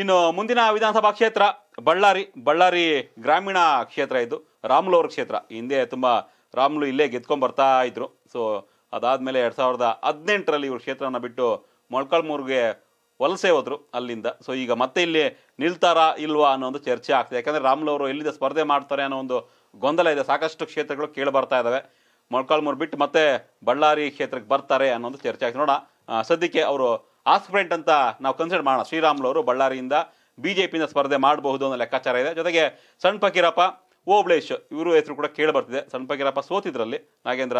ಇನ್ನು ಮುಂದಿನ ವಿಧಾನಸಭಾ ಕ್ಷೇತ್ರ ಬಳ್ಳಾರಿ ಬಳ್ಳಾರಿ ಗ್ರಾಮೀಣ ಕ್ಷೇತ್ರ ಇದು ರಾಮುಲು ಅವ್ರ ಕ್ಷೇತ್ರ ಹಿಂದೆ ತುಂಬ ರಾಮುಲು ಇಲ್ಲೇ ಬರ್ತಾ ಇದ್ರು ಸೊ ಅದಾದಮೇಲೆ ಎರಡು ಸಾವಿರದ ಹದಿನೆಂಟರಲ್ಲಿ ಇವ್ರ ಕ್ಷೇತ್ರನ ಬಿಟ್ಟು ಮೊಳ್ಕಲ್ಮೂರ್ಗೆ ವಲಸೆ ಹೋದ್ರು ಅಲ್ಲಿಂದ ಸೊ ಈಗ ಮತ್ತೆ ಇಲ್ಲಿ ನಿಲ್ತಾರಾ ಇಲ್ವಾ ಅನ್ನೋ ಒಂದು ಚರ್ಚೆ ಆಗ್ತದೆ ಯಾಕಂದರೆ ರಾಮುಲು ಅವರು ಎಲ್ಲಿದೆ ಸ್ಪರ್ಧೆ ಮಾಡ್ತಾರೆ ಅನ್ನೋ ಒಂದು ಗೊಂದಲ ಇದೆ ಸಾಕಷ್ಟು ಕ್ಷೇತ್ರಗಳು ಕೇಳಿ ಬರ್ತಾ ಇದ್ದಾವೆ ಮೊಳ್ಕಾಲ್ಮೂರು ಬಿಟ್ಟು ಮತ್ತೆ ಬಳ್ಳಾರಿ ಕ್ಷೇತ್ರಕ್ಕೆ ಬರ್ತಾರೆ ಅನ್ನೋ ಒಂದು ಚರ್ಚೆ ಆಗ್ತದೆ ನೋಡೋಣ ಸದ್ಯಕ್ಕೆ ಅವರು ಆಸ್ಪಿರೆಂಟ್ ಅಂತ ನಾವು ಕನ್ಸಿಡರ್ ಮಾಡೋಣ ಶ್ರೀರಾಮುಲು ಬಳ್ಳಾರಿಯಿಂದ ಪಿಯಿಂದ ಸ್ಪರ್ಧೆ ಮಾಡಬಹುದು ಅನ್ನೋ ಲೆಕ್ಕಾಚಾರ ಇದೆ ಜೊತೆಗೆ ಸಣ್ಣ ಫಕೀರಪ್ಪ ಓಬ್ಳೇಶ್ ಇವರು ಹೆಸರು ಕೂಡ ಕೇಳಿ ಬರ್ತಿದೆ ಸಣ್ಣ ಫಕೀರಪ್ಪ ಸೋತಿದ್ರಲ್ಲಿ ನಾಗೇಂದ್ರ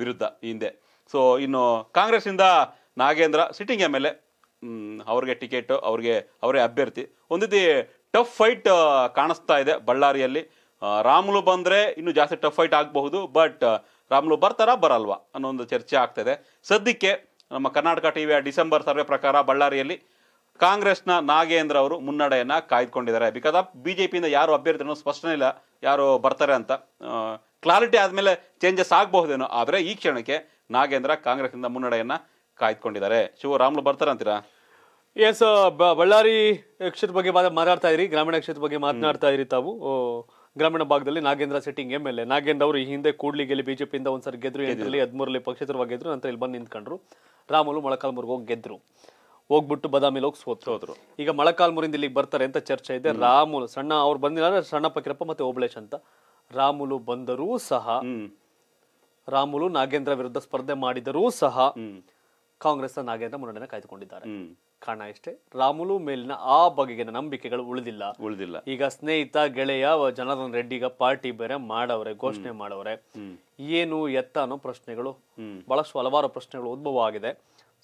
ವಿರುದ್ಧ ಹಿಂದೆ ಸೊ ಇನ್ನು ಕಾಂಗ್ರೆಸ್ಸಿಂದ Nagendra sitting M L A ಅವ್ರಿಗೆ ಟಿಕೆಟ್ ಅವ್ರಿಗೆ ಅವರೇ ಅಭ್ಯರ್ಥಿ ಒಂದು ರೀತಿ ಟಫ್ ಫೈಟ್ ಕಾಣಿಸ್ತಾ ಇದೆ ಬಳ್ಳಾರಿಯಲ್ಲಿ ರಾಮುಲು ಬಂದರೆ ಇನ್ನೂ ಜಾಸ್ತಿ ಟಫ್ ಫೈಟ್ ಆಗಬಹುದು ಬಟ್ ರಾಮುಲು ಬರ್ತಾರಾ ಬರಲ್ವಾ ಅನ್ನೋ ಒಂದು ಚರ್ಚೆ ಆಗ್ತಾಯಿದೆ ಸದ್ಯಕ್ಕೆ ನಮ್ಮ ಕರ್ನಾಟಕ ಟಿವಿಯ ಡಿಸೆಂಬರ್ ಸರ್ವೆ ಪ್ರಕಾರ ಬಳ್ಳಾರಿಯಲ್ಲಿ ಕಾಂಗ್ರೆಸ್ನ ನಾಗೇಂದ್ರ ಅವರು ಮುನ್ನಡೆಯನ್ನು ಕಾಯ್ದುಕೊಂಡಿದ್ದಾರೆ ಬಿಕಾಸ್ ಆಫ್ ಬಿ ಜೆ ಪಿಯಿಂದ ಯಾರು ಅಭ್ಯರ್ಥಿಗಳು ಸ್ಪಷ್ಟನೆ ಇಲ್ಲ ಯಾರು ಬರ್ತಾರೆ ಅಂತ ಕ್ಲಾರಿಟಿ ಆದಮೇಲೆ ಚೇಂಜಸ್ ಆಗಬಹುದೇನೋ ಆದರೆ ಈ ಕ್ಷಣಕ್ಕೆ ನಾಗೇಂದ್ರ ಕಾಂಗ್ರೆಸ್ನಿಂದ ಮುನ್ನಡೆಯನ್ನು ಕಾಯ್ದುಕೊಂಡಿದ್ದಾರೆ ಶಿವ ರಾಮ್ಲು ಬರ್ತಾರೆ ಅಂತೀರಾ ಎಸ್ ಬಳ್ಳಾರಿ ಕ್ಷೇತ್ರದ ಬಗ್ಗೆ ಮಾತಾಡ್ತಾ ಇದ್ರಿ ಗ್ರಾಮೀಣ ಕ್ಷೇತ್ರ ಬಗ್ಗೆ ಮಾತನಾಡ್ತಾ ಇದ್ರಿ ತಾವು ಗ್ರಾಮೀಣ ಭಾಗದಲ್ಲಿ Nagendra sitting M L A Nagendra ಅವರು ಈ ಹಿಂದೆ ಕೂಡ್ಲಿ ಬಿಜೆಪಿಯಿಂದ ಒಂದ್ಸರಿ ಗೆದ್ರು ಎಂದ್ರಲ್ಲಿ ಹದಿಮೂರಲ್ಲಿ ಪಕ್ಷೇತರವಾಗಿ ಗೆದ್ರು ನಂತರ ಇಲ್ಲಿ ಬಂದು ನಿಂತ್ಕೊಂಡ್ರು ರಾಮುಲು ಮೊಳಕಾಲ್ಮೂರ್ಗೆ ಹೋಗಿ ಗೆದ್ರು ಹೋಗ್ಬಿಟ್ಟು ಬದಾಮಿ ಹೋಗಿ ಸೋತ್ರು ಈಗ ಮೊಳಕಾಲ್ಮೂರಿಂದ ಇಲ್ಲಿಗೆ ಬರ್ತಾರೆ ಅಂತ ಚರ್ಚೆ ಇದೆ ರಾಮುಲು ಸಣ್ಣ ಅವ್ರು ಬಂದಿಲ್ಲ ಸಣ್ಣ ಪಕ್ಕಿರಪ್ಪ ಮತ್ತೆ ಓಬಳೇಶ್ ಅಂತ ರಾಮುಲು ಬಂದರೂ ಸಹ ರಾಮುಲು ನಾಗೇಂದ್ರ ವಿರುದ್ಧ ಸ್ಪರ್ಧೆ ಮಾಡಿದರೂ ಸಹ ಕಾಂಗ್ರೆಸ್ನ ನಾಗೇಂದ್ರ ಮುನ್ನಡೆಯನ್ನು ಕಾಯ್ದುಕೊಂಡಿದ್ದಾರೆ ಕಾರಣ ಇಷ್ಟೇ ರಾಮುಲು ಮೇಲಿನ ಆ ಬಗೆಗಿನ ನಂಬಿಕೆಗಳು ಉಳಿದಿಲ್ಲ ಉಳಿದಿಲ್ಲ ಈಗ ಸ್ನೇಹಿತ ಗೆಳೆಯ ಜನಾರ್ದನ್ ರೆಡ್ಡಿಗ ಪಾರ್ಟಿ ಬೇರೆ ಮಾಡವ್ರೆ ಘೋಷಣೆ ಮಾಡವ್ರೆ ಏನು ಎತ್ತ ಅನ್ನೋ ಪ್ರಶ್ನೆಗಳು ಬಹಳಷ್ಟು ಹಲವಾರು ಪ್ರಶ್ನೆಗಳು ಉದ್ಭವ ಆಗಿದೆ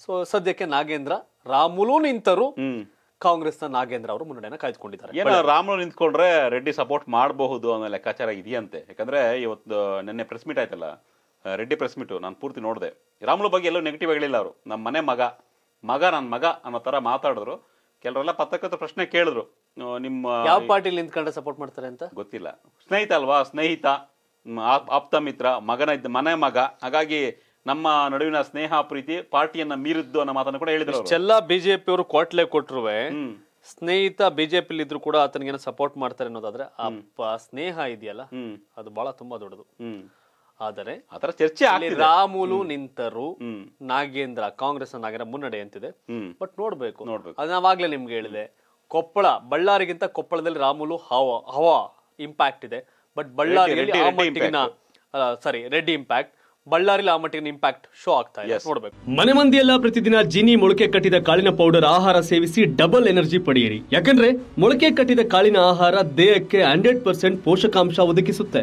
ಸೊ ಸದ್ಯಕ್ಕೆ ನಾಗೇಂದ್ರ ರಾಮುಲು ನಿಂತರು ಕಾಂಗ್ರೆಸ್ನ ನಾಗೇಂದ್ರ ಅವರು ಮುನ್ನಡೆಯನ್ನು ಕಾಯ್ದುಕೊಂಡಿದ್ದಾರೆ ರಾಮುಲು ನಿಂತ್ಕೊಂಡ್ರೆ ರೆಡ್ಡಿ ಸಪೋರ್ಟ್ ಮಾಡಬಹುದು ಅನ್ನೋ ಲೆಕ್ಕಾಚಾರ ಇದೆಯಂತೆ ಯಾಕಂದ್ರೆ ಇವತ್ತು ನಿನ್ನೆ ಪ್ರೆಸ್ ಮೀಟ್ ಆಯ್ತಲ್ಲ ರೆಡ್ಡಿ ಪ್ರೆಸ್ ಮೀಟು ನಾನು ಪೂರ್ತಿ ನೋಡಿದೆ ರಾಮುಲು ಬಗ್ಗೆ ಎಲ್ಲೂ ನೆಗೆಟಿವ್ ಹೇಳಿಲ್ಲ ಅವರು ನಮ್ಮ ಮನೆ ಮಗ ಮಗ ನನ್ನ ಮಗ ಅನ್ನೋ ತರ ಮಾತಾಡಿದ್ರು ಕೆಲರೆಲ್ಲ ಪತ್ರಕರ್ತ ಪ್ರಶ್ನೆ ಕೇಳಿದ್ರು ನಿಮ್ಮ ಯಾವ ಪಾರ್ಟಿಲಿ ನಿಂತ್ಕೊಂಡ ಸಪೋರ್ಟ್ ಮಾಡ್ತಾರೆ ಅಂತ ಗೊತ್ತಿಲ್ಲ ಸ್ನೇಹಿತ ಅಲ್ವಾ ಸ್ನೇಹಿತ ಆಪ್ತ ಮಿತ್ರ ಮಗನ ಇದ್ದ ಮನೆ ಮಗ ಹಾಗಾಗಿ ನಮ್ಮ ನಡುವಿನ ಸ್ನೇಹ ಪ್ರೀತಿ ಪಾರ್ಟಿಯನ್ನ ಮೀರಿದ್ದು ಅನ್ನೋ ಮಾತನ್ನು ಕೂಡ ಹೇಳಿದ್ರು ಎಲ್ಲ ಬಿಜೆಪಿ ಅವರು ಕೋಟ್ಲೆ ಕೊಟ್ಟರುವೆ ಸ್ನೇಹಿತ ಬಿಜೆಪಿ ಇದ್ರು ಕೂಡ ಆತನಿಗೆ ಸಪೋರ್ಟ್ ಮಾಡ್ತಾರೆ ಅನ್ನೋದಾದ್ರೆ ಆ ಸ್ನೇಹ ಇದೆಯಲ್ಲ ಅದು ಬಹಳ ತುಂಬಾ ದೊಡ್ಡದು ಆದರೆ ಅದರ ಚರ್ಚೆ ರಾಮುಲು ನಿಂತರು ನಾಗೇಂದ್ರ ಕಾಂಗ್ರೆಸ್ ನಾಗೇಂದ್ರ ಅಂತಿದೆ ಬಟ್ ನೋಡ್ಬೇಕು ನೋಡ್ಬೇಕು ಅದು ನಾವಾಗ್ಲೇ ನಿಮ್ಗೆ ಹೇಳಿದೆ ಕೊಪ್ಪಳ ಬಳ್ಳಾರಿಗಿಂತ ಕೊಪ್ಪಳದಲ್ಲಿ ರಾಮುಲು ಹವಾ ಹವಾ ಇಂಪ್ಯಾಕ್ಟ್ ಇದೆ ಬಟ್ ಬಳ್ಳಾರಿಯಲ್ಲಿ ಸಾರಿ ರೆಡ್ಡಿ ಇಂಪ್ಯಾಕ್ಟ್ ಬಳ್ಳಾರಿ ಆ ಮಟ್ಟಿಗೆ ಇಂಪ್ಯಾಕ್ಟ್ ಶೋ ಆಗ್ತಾ ಇದೆ ನೋಡ್ಬೇಕು ಮನೆ ಮಂದಿಯೆಲ್ಲ ಪ್ರತಿದಿನ ಜಿನಿ ಮೊಳಕೆ ಕಟ್ಟಿದ ಕಾಳಿನ ಪೌಡರ್ ಆಹಾರ ಸೇವಿಸಿ ಡಬಲ್ ಎನರ್ಜಿ ಪಡೆಯಿರಿ ಯಾಕಂದ್ರೆ ಮೊಳಕೆ ಕಟ್ಟಿದ ಕಾಳಿನ ಆಹಾರ ದೇಹಕ್ಕೆ ಹಂಡ್ರೆಡ್ ಪರ್ಸೆಂಟ್ ಪೋಷಕಾಂಶ ಒದಗಿಸುತ್ತೆ